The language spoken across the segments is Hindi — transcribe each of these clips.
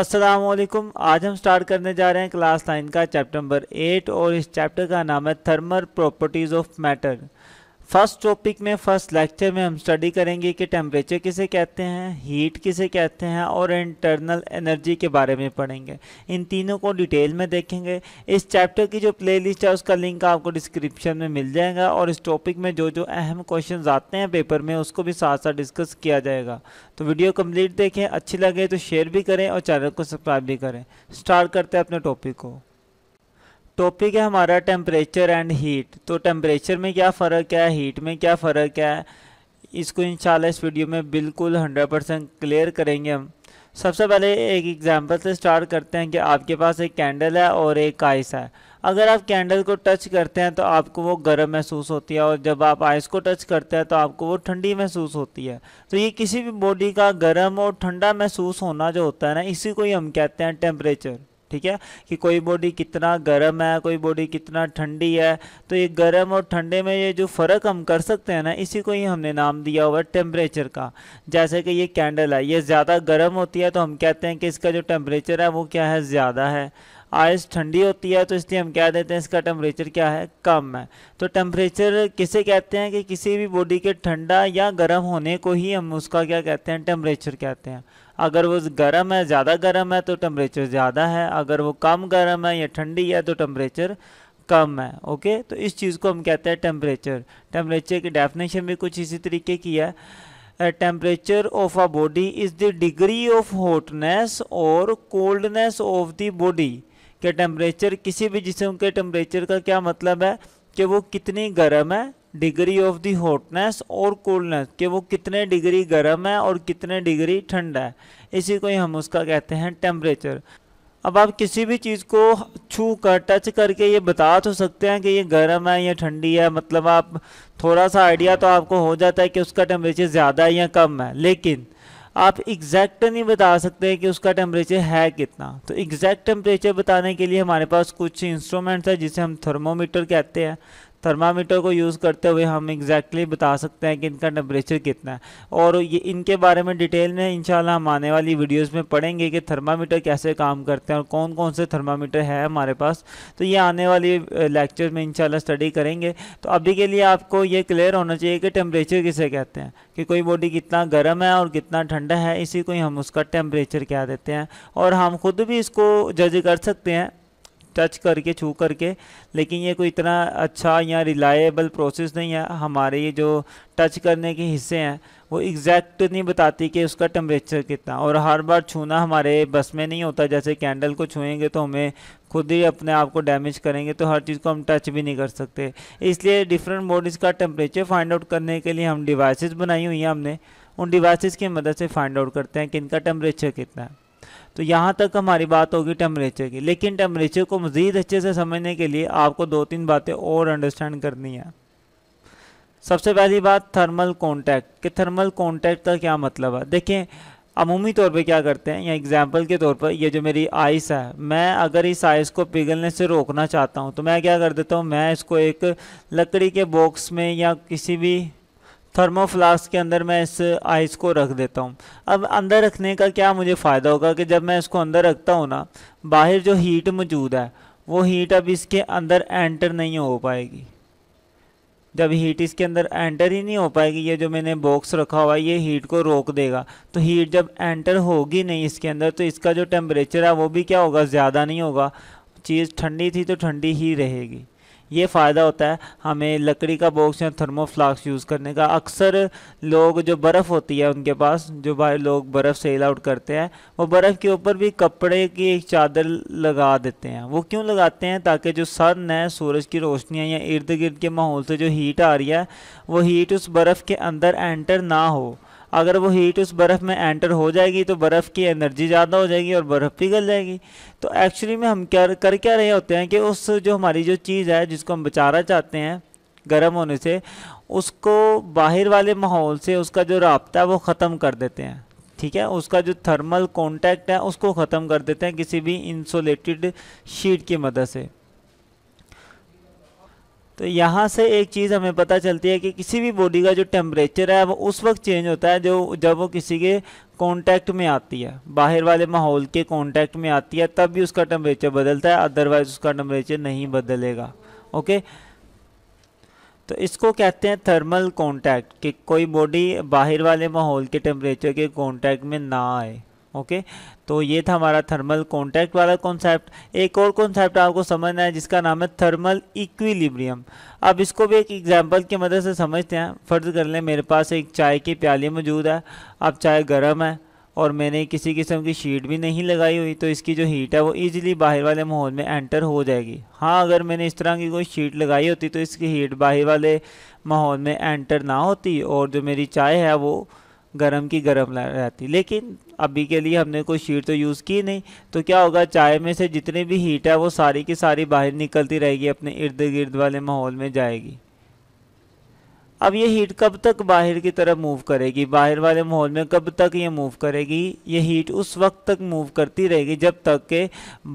असलम आज हम स्टार्ट करने जा रहे हैं क्लास नाइन का चैप्टर नंबर एट और इस चैप्टर का नाम है thermal properties of matter first topic में फर्स्ट लेक्चर में हम स्टडी करेंगे कि टेम्परेचर किसे कहते हैं हीट किसे कहते हैं और इंटरनल एनर्जी के बारे में पढ़ेंगे इन तीनों को डिटेल में देखेंगे इस चैप्टर की जो प्लेलिस्ट है उसका लिंक आपको डिस्क्रिप्शन में मिल जाएगा और इस टॉपिक में जो जो अहम क्वेश्चन आते हैं पेपर में उसको भी साथ साथ डिस्कस किया जाएगा तो वीडियो कम्प्लीट देखें अच्छी लगे तो शेयर भी करें और चैनल को सब्सक्राइब भी करें स्टार्ट करते हैं अपने टॉपिक को टॉपिक है हमारा टेम्परेचर एंड हीट तो टेम्परेचर में क्या फ़र्क है हीट में क्या फ़र्क है इसको इंशाल्लाह इस वीडियो में बिल्कुल हंड्रेड परसेंट क्लियर करेंगे हम सबसे पहले एक एग्जांपल से स्टार्ट करते हैं कि आपके पास एक कैंडल है और एक आइस है अगर आप कैंडल को टच करते हैं तो आपको वो गर्म महसूस होती है और जब आप आइस को टच करते हैं तो आपको वो ठंडी महसूस होती है तो ये किसी भी बॉडी का गर्म और ठंडा महसूस होना जो होता है ना इसी को ही हम कहते हैं टेम्परेचर ठीक है कि कोई बॉडी कितना गर्म है कोई बॉडी कितना ठंडी है तो ये गर्म और ठंडे में ये जो फ़र्क हम कर सकते हैं ना इसी को ही हमने नाम दिया हुआ है टेम्परेचर का जैसे कि ये कैंडल है ये ज़्यादा गर्म होती है तो हम कहते हैं कि इसका जो टेम्परेचर है वो क्या है ज़्यादा है आइस ठंडी होती है तो इसलिए हम कह देते हैं इसका टेम्परेचर क्या है कम है तो टेम्परेचर किसे कहते हैं कि किसी भी बॉडी के ठंडा या गर्म होने को ही हम उसका क्या कहते हैं टेम्परेचर कहते हैं अगर वो गर्म है ज़्यादा गर्म है तो टम्परेचर ज़्यादा है अगर वो कम गर्म है या ठंडी है तो टम्परेचर कम है ओके तो इस चीज़ को हम कहते हैं टेम्परेचर टेम्परेचर की डेफिनेशन भी कुछ इसी तरीके की है temperature of a body is the degree of hotness और कोल्डनेस ऑफ द बॉडी के टेम्परेचर किसी भी जिसम के टेम्परेचर का क्या मतलब है कि वो कितनी गर्म है डिग्री ऑफ दी हॉटनेस और कोल्डनेस कि वो कितने डिग्री गर्म है और कितने डिग्री ठंडा है इसी को ही हम उसका कहते हैं टेम्परेचर अब आप किसी भी चीज़ को छू कर टच करके ये बता तो सकते हैं कि ये गर्म है या ठंडी है मतलब आप थोड़ा सा आइडिया तो आपको हो जाता है कि उसका टेम्परेचर ज़्यादा है या कम है लेकिन आप एग्जैक्ट नहीं बता सकते कि उसका टेम्परेचर है कितना तो एग्जैक्ट टेम्परेचर बताने के लिए हमारे पास कुछ इंस्ट्रूमेंट्स हैं जिसे हम थर्मोमीटर कहते हैं थर्मामीटर को यूज़ करते हुए हम एग्जैक्टली exactly बता सकते हैं कि इनका टेम्परेचर कितना है और ये इनके बारे में डिटेल में इन हम आने वाली वीडियोस में पढ़ेंगे कि थर्मामीटर कैसे काम करते हैं और कौन कौन से थर्मामीटर है हमारे पास तो ये आने वाली लेक्चर में इन स्टडी करेंगे तो अभी के लिए आपको ये क्लियर होना चाहिए कि टेम्परेचर किसे कहते हैं कि कोई बॉडी कितना गर्म है और कितना ठंडा है इसी को ही हम उसका टेम्परेचर क्या देते हैं और हम खुद भी इसको जज कर सकते हैं टच करके छू करके लेकिन ये कोई इतना अच्छा या रिलायबल प्रोसेस नहीं है हमारे ये जो टच करने के हिस्से हैं वो एग्जैक्ट नहीं बताती कि उसका टम्परेचर कितना और हर बार छूना हमारे बस में नहीं होता जैसे कैंडल को छूएंगे तो हमें खुद ही अपने आप को डैमेज करेंगे तो हर चीज़ को हम टच भी नहीं कर सकते इसलिए डिफरेंट बॉडीज़ का टेम्परेचर फाइंड आउट करने के लिए हम डिवाइसेस बनाई हुई हैं हमने उन डिवाइसेस की मदद से फाइंड आउट करते हैं कि इनका टेम्परेचर कितना है तो यहाँ तक हमारी बात होगी टेम्परेचर की लेकिन टेम्परेचर को मज़ीद अच्छे से समझने के लिए आपको दो तीन बातें और अंडरस्टैंड करनी है सबसे पहली बात थर्मल कॉन्टैक्ट कि थर्मल कॉन्टैक्ट का क्या मतलब है देखें अमूमी तौर पे क्या करते हैं या एग्जांपल के तौर पर ये जो मेरी आइस है मैं अगर इस आइस को पिघलने से रोकना चाहता हूँ तो मैं क्या कर देता हूँ मैं इसको एक लकड़ी के बॉक्स में या किसी भी थर्मोफ्लास्क के अंदर मैं इस आइस को रख देता हूँ अब अंदर रखने का क्या मुझे फ़ायदा होगा कि जब मैं इसको अंदर रखता हूँ ना बाहर जो हीट मौजूद है वो हीट अब इसके अंदर एंटर नहीं हो पाएगी जब हीट इसके अंदर एंटर ही नहीं हो पाएगी ये जो मैंने बॉक्स रखा हुआ है ये हीट को रोक देगा तो हीट जब एंटर होगी नहीं इसके अंदर तो इसका जो टेम्परेचर है वो भी क्या होगा ज़्यादा नहीं होगा चीज़ ठंडी थी तो ठंडी ही रहेगी ये फ़ायदा होता है हमें लकड़ी का बॉक्स या थर्मोफ्लास्क यूज़ करने का अक्सर लोग जो बर्फ़ होती है उनके पास जो भाई लोग बर्फ़ सेल आउट करते हैं वो बर्फ़ के ऊपर भी कपड़े की एक चादर लगा देते हैं वो क्यों लगाते हैं ताकि जो सन है सूरज की रोशनियाँ या इर्द गिर्द के माहौल से जो हीट आ रही है वो हीट उस बर्फ़ के अंदर एंटर ना हो अगर वो हीट उस बर्फ़ में एंटर हो जाएगी तो बर्फ़ की एनर्जी ज़्यादा हो जाएगी और बर्फ़ पिघल जाएगी तो एक्चुअली में हम क्या कर क्या रहे होते हैं कि उस जो हमारी जो चीज़ है जिसको हम बचाना चाहते हैं गर्म होने से उसको बाहर वाले माहौल से उसका जो रबता है वो ख़त्म कर देते हैं ठीक है उसका जो थर्मल कॉन्टैक्ट है उसको ख़त्म कर देते हैं किसी भी इंसोलेटेड शीट की मदद से तो यहाँ से एक चीज़ हमें पता चलती है कि किसी भी बॉडी का जो टेम्परेचर है वो उस वक्त चेंज होता है जो जब वो किसी के कांटेक्ट में आती है बाहर वाले माहौल के कांटेक्ट में आती है तब भी उसका टेम्परेचर बदलता है अदरवाइज़ उसका टेम्परेचर नहीं बदलेगा ओके तो इसको कहते हैं थर्मल कॉन्टैक्ट कि कोई बॉडी बाहर वाले माहौल के टेम्परेचर के कॉन्टैक्ट में ना आए ओके तो ये था हमारा थर्मल कॉन्टैक्ट वाला कॉन्सेप्ट एक और कॉन्सेप्ट आपको समझना है जिसका नाम है थर्मल इक्विलिब्रियम अब इसको भी एक एग्जांपल की मदद से समझते हैं फ़र्ज़ कर लें मेरे पास एक चाय की प्याली मौजूद है अब चाय गर्म है और मैंने किसी किस्म की शीट भी नहीं लगाई हुई तो इसकी जो हीट है वो ईजिली बाहर वाले माहौल में एंटर हो जाएगी हाँ अगर मैंने इस तरह की कोई शीट लगाई होती तो इसकी हीट बाहर वाले माहौल में एंटर ना होती और जो मेरी चाय है वो गर्म की गर्म रहती लेकिन अभी के लिए हमने कोई शीट तो यूज़ की नहीं तो क्या होगा चाय में से जितनी भी हीट है वो सारी की सारी बाहर निकलती रहेगी अपने इर्द गिर्द वाले माहौल में जाएगी अब ये हीट कब तक बाहर की तरफ मूव करेगी बाहर वाले माहौल में कब तक ये मूव करेगी ये हीट उस वक्त तक मूव करती रहेगी जब तक के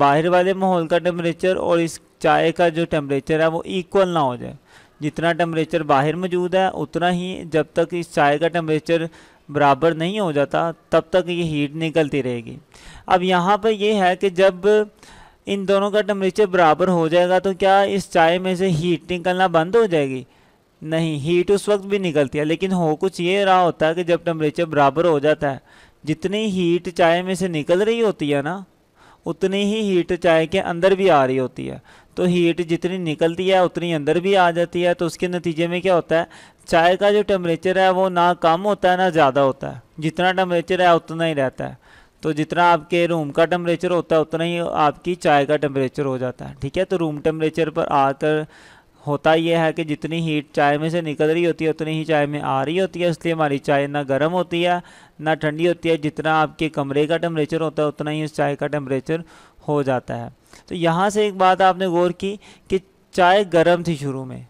बाहर वाले माहौल का टेम्परेचर और इस चाय का जो टेम्परेचर है वो इक्वल ना हो जाए जितना टेम्परेचर बाहर मौजूद है उतना ही जब तक इस चाय का टेम्परेचर बराबर नहीं हो जाता तब तक ये हीट निकलती रहेगी अब यहाँ पर यह है कि जब इन दोनों का टम्परेचर बराबर हो जाएगा तो क्या इस चाय में से हीट निकलना बंद हो जाएगी नहीं हीट उस वक्त भी निकलती है लेकिन हो कुछ ये रहा होता है कि जब टम्परेचर बराबर हो जाता है जितनी हीट चाय में से निकल रही होती है ना उतनी ही हीट चाय के अंदर भी आ रही होती है तो हीट जितनी निकलती है उतनी अंदर भी आ जाती है तो उसके नतीजे में क्या होता है चाय का जो टेम्परेचर है वो ना कम होता है ना ज़्यादा होता है जितना टेम्परेचर है उतना ही रहता है तो जितना आपके रूम का टेम्परेचर होता है उतना ही आपकी चाय का टेम्परेचर हो जाता है ठीक है तो रूम टेम्परेचर पर आकर होता यह है कि जितनी हीट चाय में से निकल रही होती है उतनी ही चाय में आ रही होती है इसलिए हमारी चाय ना गर्म होती है ना ठंडी होती है जितना आपके कमरे का टेम्परेचर होता है उतना ही उस चाय का टेम्परेचर हो जाता है तो यहाँ से एक बात आपने गौर की कि चाय गर्म थी शुरू में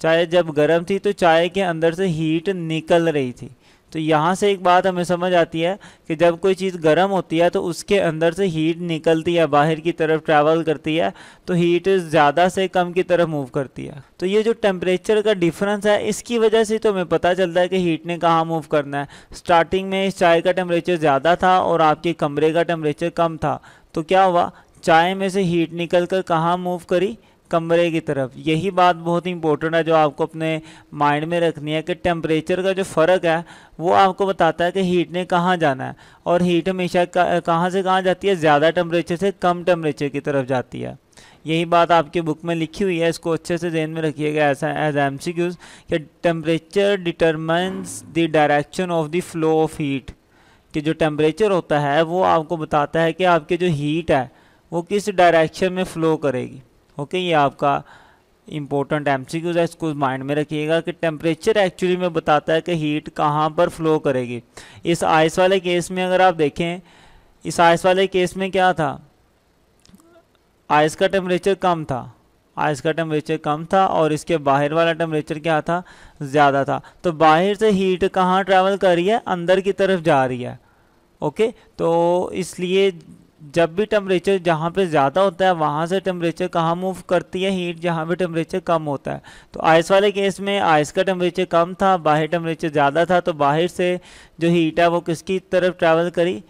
चाय जब गर्म थी तो चाय के अंदर से हीट निकल रही थी तो यहाँ से एक बात हमें समझ आती है कि जब कोई चीज़ गर्म होती है तो उसके अंदर से हीट निकलती है बाहर की तरफ ट्रैवल करती है तो हीट ज़्यादा से कम की तरफ मूव करती है तो ये जो टेम्परेचर का डिफरेंस है इसकी वजह से तो हमें पता चलता है कि हीट ने कहाँ मूव करना है स्टार्टिंग में इस चाय का टेम्परेचर ज़्यादा था और आपके कमरे का टेम्परेचर कम था तो क्या हुआ चाय में से हीट निकल कर कहाँ मूव करी कमरे की तरफ यही बात बहुत इंपॉर्टेंट है जो आपको अपने माइंड में रखनी है कि टेम्परेचर का जो फ़र्क है वो आपको बताता है कि हीट ने कहाँ जाना है और हीट हमेशा कहाँ से कहाँ जाती है ज़्यादा टेम्परेचर से कम टेम्परेचर की तरफ जाती है यही बात आपकी बुक में लिखी हुई है इसको अच्छे से जेन में रखिएगा ऐसा एज एम सी क्यूज़ कि temperature determines the direction of the flow of heat कि जो टेम्परेचर होता है वो आपको बताता है कि आपके जो हीट है वो किस डायरेक्शन में फ़्लो करेगी ओके ये आपका इम्पोर्टेंट एम सी क्यूज़ है इसको माइंड में रखिएगा कि टेम्परेचर एक्चुअली में बताता है कि हीट कहाँ पर फ्लो करेगी इस आइस वाले केस में अगर आप देखें इस आइस वाले केस में क्या था आइस का टेम्परेचर कम था आइस का टेम्परेचर कम था और इसके बाहर वाला टेम्परेचर क्या था ज़्यादा था तो बाहर से हीट कहाँ ट्रैवल कर रही है अंदर की तरफ जा रही है ओके तो इसलिए जब भी टेम्परेचर जहाँ पे ज़्यादा होता है वहाँ से टेम्परेचर कहाँ मूव करती है हीट जहाँ पे टेम्परेचर कम होता है तो आइस वाले केस में आइस का टेम्परेचर कम था बाहर टेम्परेचर ज़्यादा था तो बाहर से जो हीट है वो किसकी तरफ ट्रैवल करी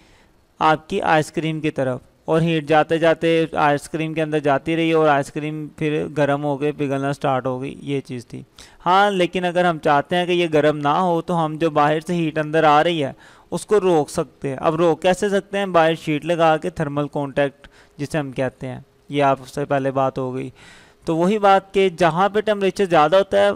आपकी आइसक्रीम की तरफ और हीट जाते जाते आइसक्रीम के अंदर जाती रही और आइसक्रीम फिर गर्म हो गई पिघलना स्टार्ट हो गई ये चीज़ थी हाँ लेकिन अगर हम चाहते हैं कि ये गर्म ना हो तो हम जो बाहर से हीट अंदर आ रही है उसको रोक सकते हैं अब रोक कैसे सकते हैं बाहर शीट लगा के थर्मल कॉन्टैक्ट जिसे हम कहते हैं ये आपसे पहले बात हो गई तो वही बात कि जहाँ पे टेम्परेचर ज़्यादा होता है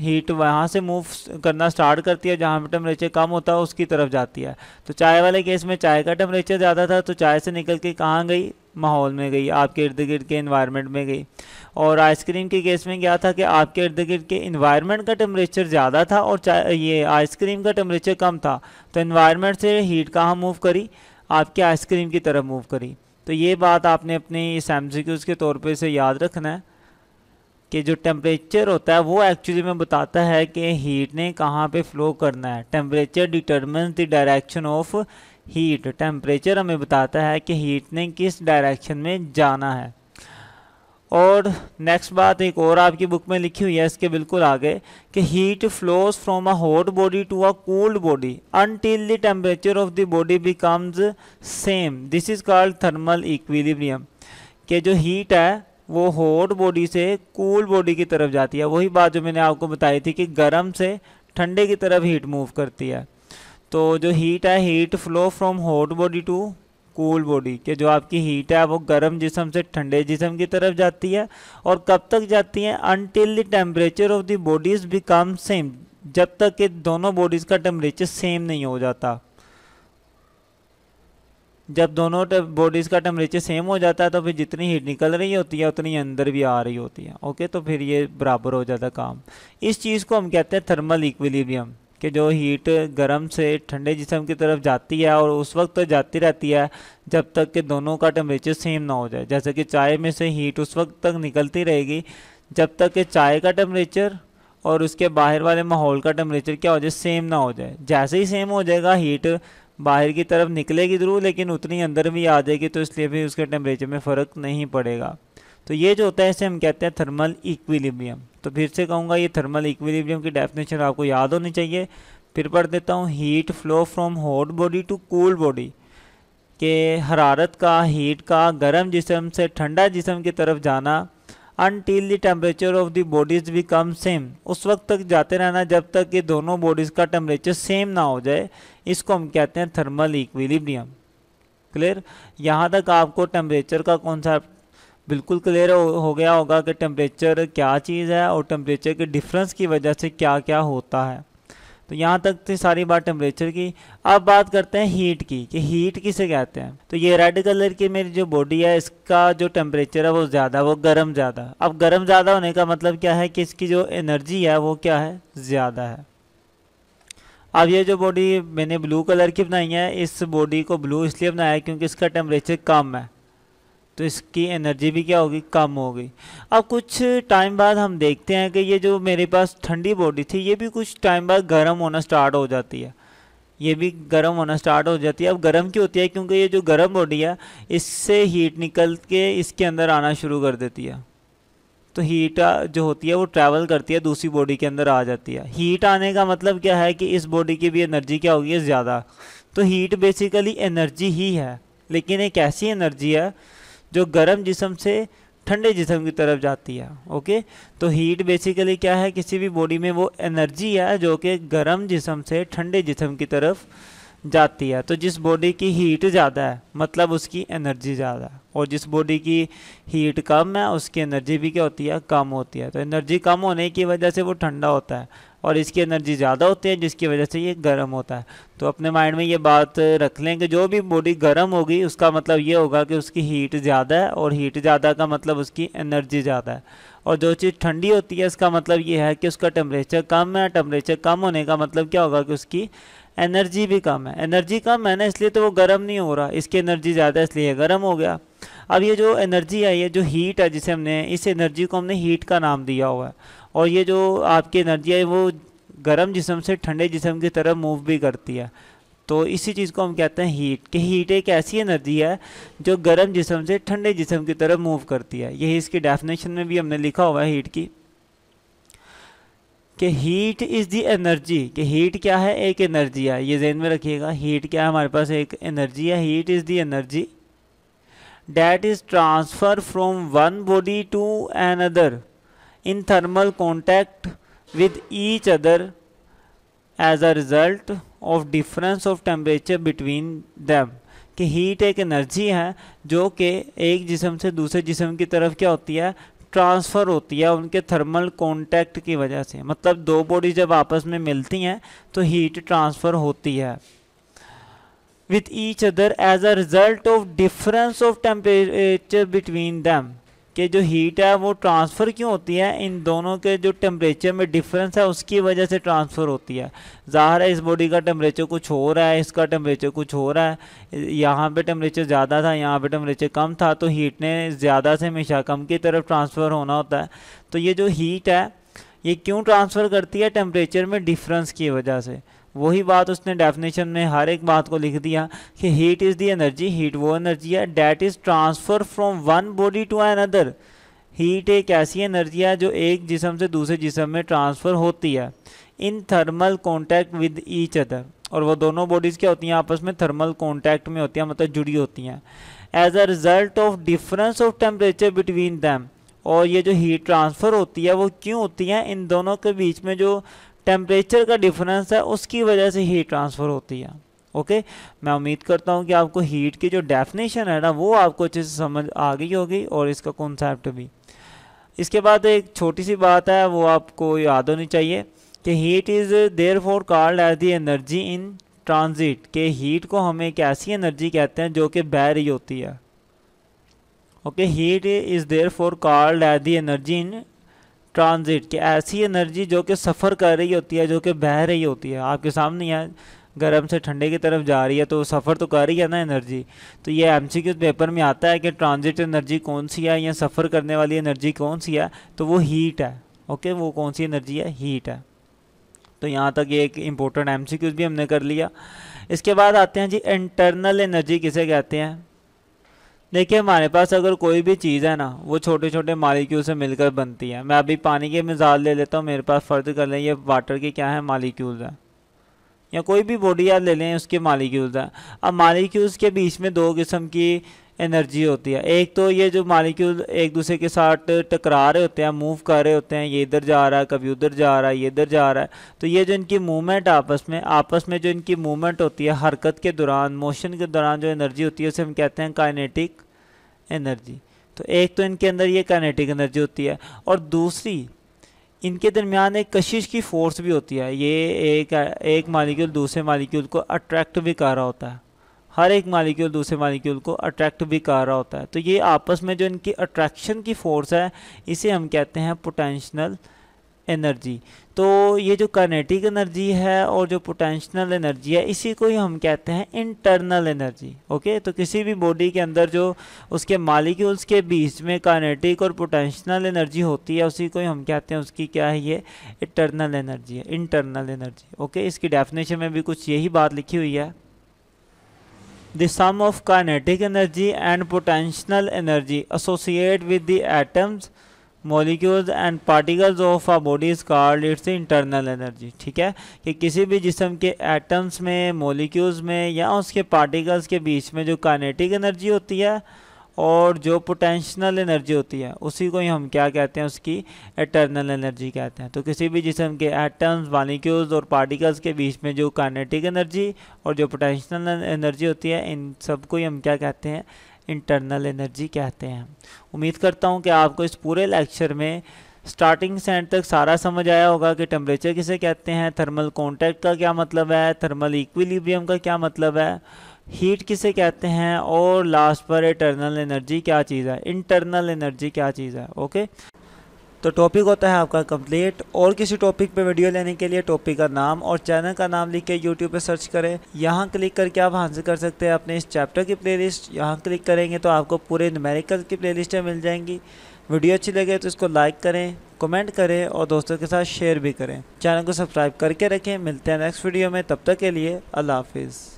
हीट वहाँ से मूव करना स्टार्ट करती है जहाँ पर टेम्परेचर कम होता है उसकी तरफ जाती है तो चाय वाले केस में चाय का टेम्परेचर ज़्यादा था तो चाय से निकल के कहाँ गई माहौल में गई आपके इर्द गिर्द के इन्वायरमेंट में गई और आइसक्रीम के केस में क्या था कि आपके इर्द गिर्द के इन्वायरमेंट का टेम्परेचर ज़्यादा था और ये आइसक्रीम का टेम्परेचर कम था तो इन्वायरमेंट से हीट कहाँ मूव करी आपके आइसक्रीम की तरफ मूव करी तो ये बात आपने अपने इस एम के तौर पर से याद रखना है कि जो टेम्परेचर होता है वो एक्चुअली में बताता है कि हीट ने कहाँ पे फ्लो करना है temperature determine the direction of heat temperature हमें बताता है कि हीट ने किस डायरेक्शन में जाना है और नेक्स्ट बात एक और आपकी बुक में लिखी हुई है इसके बिल्कुल आगे कि heat flows from a hot body to a cold body until the temperature of the body becomes same this is called thermal equilibrium कि जो हीट है वो हॉट बॉडी से कूल बॉडी की तरफ जाती है वही बात जो मैंने आपको बताई थी कि गर्म से ठंडे की तरफ हीट मूव करती है तो जो हीट है heat flow from hot body to cool body के जो आपकी हीट है वो गर्म जिसम से ठंडे जिसम की तरफ जाती है और कब तक जाती है until the temperature of the bodies become same जब तक कि दोनों बॉडीज़ का टेम्परेचर सेम नहीं हो जाता जब दोनों बॉडीज़ का टेम्परेचर सेम हो जाता है तो फिर जितनी हीट निकल रही होती है उतनी अंदर भी आ रही होती है ओके तो फिर ये बराबर हो जाता काम इस चीज़ को हम कहते हैं थर्मल इक्विलिब्रियम कि जो हीट गर्म से ठंडे जिसम की तरफ जाती है और उस वक्त तो जाती रहती है जब तक कि दोनों का टेम्परेचर सेम ना हो जाए जैसे कि चाय में से हीट उस वक्त तक निकलती रहेगी जब तक कि चाय का टेम्परेचर और उसके बाहर वाले माहौल का टेम्परेचर क्या हो जाए सेम ना हो जाए जैसे ही सेम हो जाएगा हीट बाहर की तरफ निकलेगी ज़रूर लेकिन उतनी अंदर भी आ जाएगी तो इसलिए भी उसके टेम्परेचर में फ़र्क नहीं पड़ेगा तो ये जो होता है इसे हम कहते हैं थर्मल इक्विलिब्रियम तो फिर से कहूँगा ये थर्मल इक्विलिब्रियम की डेफिनेशन आपको याद होनी चाहिए फिर पढ़ देता हूँ heat flow from hot body to cool body के हरारत का हीट का गर्म जिसम से ठंडा जिसम की तरफ जाना until the temperature of the bodies become same उस वक्त तक जाते रहना जब तक कि दोनों बॉडीज़ का टेम्परेचर सेम ना हो जाए इसको हम कहते हैं थर्मल इक्विलिब्रियम क्लियर यहाँ तक आपको टेम्परेचर का कॉन्सेप्ट बिल्कुल क्लियर हो, हो गया होगा कि टेम्परेचर क्या चीज़ है और टेम्परेचर के डिफरेंस की वजह से क्या क्या होता है तो यहाँ तक थी तो सारी बात टेम्परेचर की अब बात करते हैं हीट की कि हीट किसे कहते हैं तो ये रेड कलर की मेरी जो बॉडी है इसका जो टेम्परेचर है वो ज़्यादा वो गर्म ज़्यादा अब गर्म ज़्यादा होने का मतलब क्या है कि इसकी जो एनर्जी है वो क्या है ज़्यादा है अब ये जो बॉडी मैंने ब्लू कलर की बनाई है इस बॉडी को ब्लू इसलिए बनाया है क्योंकि इसका टेम्परेचर कम है तो इसकी एनर्जी भी क्या होगी कम हो गई अब कुछ टाइम बाद हम देखते हैं कि ये जो मेरे पास ठंडी बॉडी थी ये भी कुछ टाइम बाद गर्म होना स्टार्ट हो जाती है ये भी गर्म होना स्टार्ट हो जाती है अब गर्म क्यों होती है क्योंकि ये जो गर्म बॉडी है इससे हीट निकल के इसके अंदर आना शुरू कर देती है तो हीट जो होती है वो ट्रैवल करती है दूसरी बॉडी के अंदर आ जाती है हीट आने का मतलब क्या है कि इस बॉडी की भी एनर्जी क्या होगी ज़्यादा तो हीट बेसिकली एनर्जी ही है लेकिन एक ऐसी एनर्जी है जो गर्म जिसम से ठंडे जिसम की तरफ जाती है ओके तो हीट बेसिकली क्या है किसी भी बॉडी में वो एनर्जी है जो कि गर्म जिसम से ठंडे जिसम की तरफ जाती है तो जिस बॉडी की हीट ज़्यादा है मतलब उसकी एनर्जी ज़्यादा है और जिस बॉडी की हीट कम है उसकी एनर्जी भी क्या होती है कम होती है तो एनर्जी कम होने की वजह से वो ठंडा होता है और इसकी एनर्जी ज़्यादा होती है जिसकी वजह से ये गर्म होता है तो अपने माइंड में ये बात रख लें कि जो भी बॉडी गर्म होगी उसका मतलब ये होगा कि उसकी हीट ज़्यादा है और हीट ज़्यादा का मतलब उसकी एनर्जी ज़्यादा है और जो चीज़ ठंडी होती है इसका मतलब ये है कि उसका टेम्परेचर कम है टेम्परेचर कम होने का मतलब क्या होगा कि उसकी एनर्जी भी कम है एनर्जी कम है ना इसलिए तो वो गर्म नहीं हो रहा इसकी एनर्जी ज़्यादा इसलिए गर्म हो गया अब ये जो एनर्जी है ये जो हीट है जिसे हमने इस एनर्जी को हमने हीट का नाम दिया हुआ है और ये जो आपकी एनर्जी है वो गर्म जिसम से ठंडे जिसम की तरफ मूव भी करती है तो इसी चीज़ को हम कहते हैं हीट कि हीट एक ऐसी एनर्जी है जो गर्म जिसम से ठंडे जिसम की तरफ मूव करती है यही इसकी डेफिनेशन में भी हमने लिखा हुआ है हीट की कि हीट इज़ दी एनर्जी कि हीट क्या है एक एनर्जी है ये जहन में रखिएगा हीट क्या है हमारे पास एक एनर्जी है heat is the energy that is transferred from one body to another in thermal contact with each other as a result of difference of temperature between them कि हीट एक एनर्जी है जो कि एक जिसम से दूसरे जिसम की तरफ क्या होती है ट्रांसफ़र होती है उनके थर्मल कॉन्टैक्ट की वजह से मतलब दो बॉडी जब आपस में मिलती हैं तो हीट ट्रांसफ़र होती है with each other as a result of difference of temperature between them कि जो हीट है वो ट्रांसफ़र क्यों होती है इन दोनों के जो टेम्परेचर में डिफरेंस है उसकी वजह से ट्रांसफ़र होती है ज़ाहिर है इस बॉडी का टेम्परेचर कुछ हो रहा है इसका टेम्परेचर कुछ हो रहा है यहाँ पे टेम्परेचर ज़्यादा था यहाँ पे टेम्परेचर कम था तो हीट ने ज़्यादा से हमेशा कम की तरफ ट्रांसफ़र होना होता है तो ये जो हीट है ये क्यों ट्रांसफ़र करती है टेम्परेचर में डिफरेंस की वजह से वही बात उसने डेफिनेशन में हर एक बात को लिख दिया कि heat is the energy heat वो एनर्जी है that is transfer from one body to another heat एक ऐसी एनर्जी है जो एक जिसम से दूसरे जिसम में ट्रांसफ़र होती है in thermal contact with each other और वो दोनों बॉडीज़ क्या होती हैं आपस में थर्मल कॉन्टैक्ट में होती हैं मतलब जुड़ी होती हैं as a result of difference of temperature between them और ये जो हीट ट्रांसफ़र होती है वो क्यों होती है इन दोनों के बीच में जो टेम्परेचर का डिफरेंस है उसकी वजह से हीट ट्रांसफ़र होती है ओके मैं उम्मीद करता हूँ कि आपको हीट की जो डेफिनेशन है ना वो आपको अच्छे से समझ आ गई होगी और इसका कॉन्सेप्ट भी इसके बाद एक छोटी सी बात है वो आपको याद होनी चाहिए कि heat is therefore called as the energy in transit के हीट को हम एक ऐसी एनर्जी कहते हैं जो कि बह रही होती है okay heat is therefore called as the energy in transit कि ऐसी एनर्जी जो कि सफ़र कर रही होती है जो कि बह रही होती है आपके सामने है गर्म से ठंडे की तरफ जा रही है तो सफ़र तो कर रही है ना एनर्जी तो ये एम सी पेपर में आता है कि ट्रांजिट एनर्जी कौन सी है या सफ़र करने वाली एनर्जी कौन सी है तो वो हीट है ओके वो कौन सी एनर्जी है हीट है तो यहाँ तक ये एक इम्पोर्टेंट एम भी हमने कर लिया इसके बाद आते हैं जी इंटरनल एनर्जी किसे कहते हैं देखिए हमारे पास अगर कोई भी चीज़ है ना वो छोटे छोटे मालिक्यूल से मिलकर बनती है मैं अभी पानी के मिजाज ले लेता हूँ मेरे पास फ़र्ज कर लें ये वाटर के क्या है मालिक्यूल्स हैं या कोई भी बॉडी आप ले लें उसके मालिक्यूल्स हैं अब मालिक्यूल्स के बीच में दो किस्म की एनर्जी होती है एक तो ये जो मालिक्यूल एक दूसरे के साथ टकरा रहे होते हैं मूव कर रहे होते हैं ये इधर जा रहा है कभी उधर जा रहा है ये इधर जा रहा है तो ये जो इनकी मूवमेंट आपस में आपस में जो इनकी मूवमेंट होती है हरकत के दौरान मोशन के दौरान जो एनर्जी होती है उसे हम कहते हैं काइनेटिक एनर्जी तो एक तो इनके अंदर ये काइनेटिक एनर्जी होती है और दूसरी इनके दरमियान एक कशिश की फ़ोर्स भी होती है ये एक एक मालिक्यूल दूसरे मालिक्यूल को अट्रैक्ट भी कर रहा होता है हर एक मालिक्यूल दूसरे मालिक्यूल को अट्रैक्ट भी कर रहा होता है तो ये आपस में जो इनकी अट्रैक्शन की फोर्स है इसे हम कहते हैं पोटेंशनल एनर्जी तो ये जो कर्नेटिक एनर्जी है और जो पोटेंशनल एनर्जी है इसी को ही हम कहते हैं इंटरनल एनर्जी ओके तो किसी भी बॉडी के अंदर जो उसके मालिक्यूल्स के बीच में कर्नेटिक और पोटेंशनल एनर्जी होती है उसी को ही हम कहते हैं उसकी क्या है ये इंटरनल एनर्जी है इंटरनल एनर्जी ओके इसकी डेफिनेशन में भी कुछ यही बात लिखी हुई है the sum of kinetic energy and potential energy associated with the atoms molecules and particles of a body is called its internal energy ठीक है कि किसी भी जिसम के एटम्स में मोलिक्यूल्स में या उसके पार्टिकल्स के बीच में जो कानेटिक एनर्जी होती है और जो पोटेंशनल एनर्जी होती है उसी को ही हम क्या कहते हैं उसकी एटर्नल एनर्जी कहते हैं तो किसी भी जिसम के एटम्स मालिक्यूल्स और पार्टिकल्स के बीच में जो काइनेटिक एनर्जी और जो पोटेंशनल एनर्जी होती है इन सब को ही हम क्या कहते हैं इंटरनल एनर्जी कहते हैं उम्मीद करता हूँ कि आपको इस पूरे लेक्चर में स्टार्टिंग से एंड तक सारा समझ आया होगा कि टेम्परेचर किसे कहते हैं थर्मल कॉन्टैक्ट का क्या मतलब है थर्मल इक्विलिब्रियम का क्या मतलब है हीट किसे कहते हैं और लास्ट पर इंटरनल एनर्जी क्या चीज़ है इंटरनल एनर्जी क्या चीज़ है ओके तो टॉपिक होता है आपका कंप्लीट और किसी टॉपिक पे वीडियो लेने के लिए टॉपिक का नाम और चैनल का नाम लिख के यूट्यूब पर सर्च करें यहाँ क्लिक करके आप हासिल कर सकते हैं अपने इस चैप्टर की प्लेलिस्ट यहाँ क्लिक करेंगे तो आपको पूरे न्यूमेरिकल की लिस्टें मिल जाएंगी वीडियो अच्छी लगे तो इसको लाइक करें कमेंट करें और दोस्तों के साथ शेयर भी करें चैनल को सब्सक्राइब करके रखें मिलते हैं नेक्स्ट वीडियो में तब तक के लिए अल्लाह हाफिज़